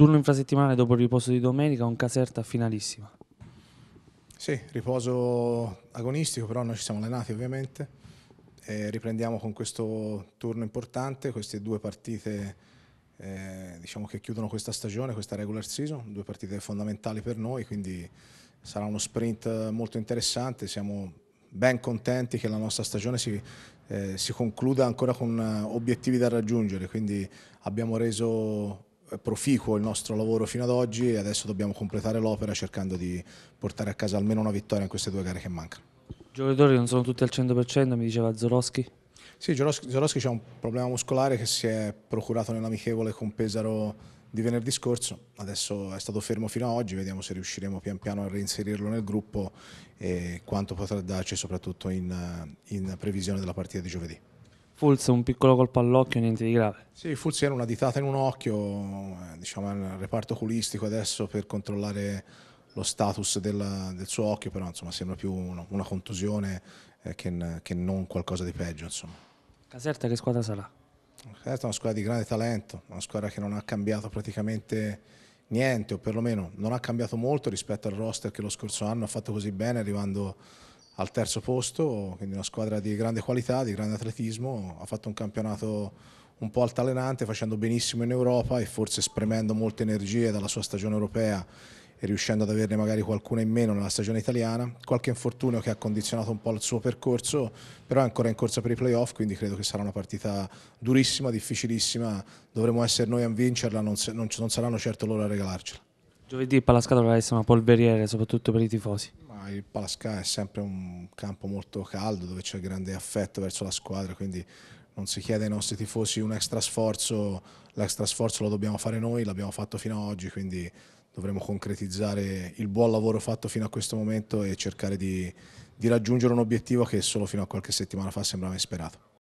Turno infrasettimana dopo il riposo di domenica, un Caserta finalissima. Sì, riposo agonistico, però noi ci siamo allenati ovviamente. E riprendiamo con questo turno importante, queste due partite eh, diciamo che chiudono questa stagione, questa regular season, due partite fondamentali per noi, quindi sarà uno sprint molto interessante, siamo ben contenti che la nostra stagione si, eh, si concluda ancora con obiettivi da raggiungere, quindi abbiamo reso proficuo il nostro lavoro fino ad oggi e adesso dobbiamo completare l'opera cercando di portare a casa almeno una vittoria in queste due gare che mancano. I giocatori non sono tutti al 100%, mi diceva Zoroschi? Sì, Zoroschi c'è un problema muscolare che si è procurato nell'amichevole con Pesaro di venerdì scorso, adesso è stato fermo fino ad oggi, vediamo se riusciremo pian piano a reinserirlo nel gruppo e quanto potrà darci soprattutto in, in previsione della partita di giovedì. Fulz un piccolo colpo all'occhio, niente di grave. Sì, Fulz era una ditata in un occhio, eh, diciamo al reparto oculistico adesso per controllare lo status del, del suo occhio, però insomma sembra più una, una contusione eh, che, che, non qualcosa di peggio. Insomma. Caserta che squadra sarà? Caserta è una squadra di grande talento, una squadra che non ha cambiato praticamente niente, o perlomeno non ha cambiato molto rispetto al roster che lo scorso anno ha fatto così bene arrivando al terzo posto, quindi una squadra di grande qualità, di grande atletismo, ha fatto un campionato un po' altalenante facendo benissimo in Europa e forse spremendo molte energie dalla sua stagione europea e riuscendo ad averne magari qualcuna in meno nella stagione italiana, qualche infortunio che ha condizionato un po' il suo percorso, però è ancora in corsa per i playoff, quindi credo che sarà una partita durissima, difficilissima, dovremo essere noi a vincerla, non, non, non saranno certo loro a regalarcela. Giovedì Pallascatola essere una polveriera, soprattutto per i tifosi il Palasca è sempre un campo molto caldo dove c'è grande affetto verso la squadra, quindi non si chiede ai nostri tifosi un extra sforzo, l'extra sforzo lo dobbiamo fare noi, l'abbiamo fatto fino ad oggi, quindi dovremo concretizzare il buon lavoro fatto fino a questo momento e cercare di, di raggiungere un obiettivo che solo fino a qualche settimana fa sembrava insperato.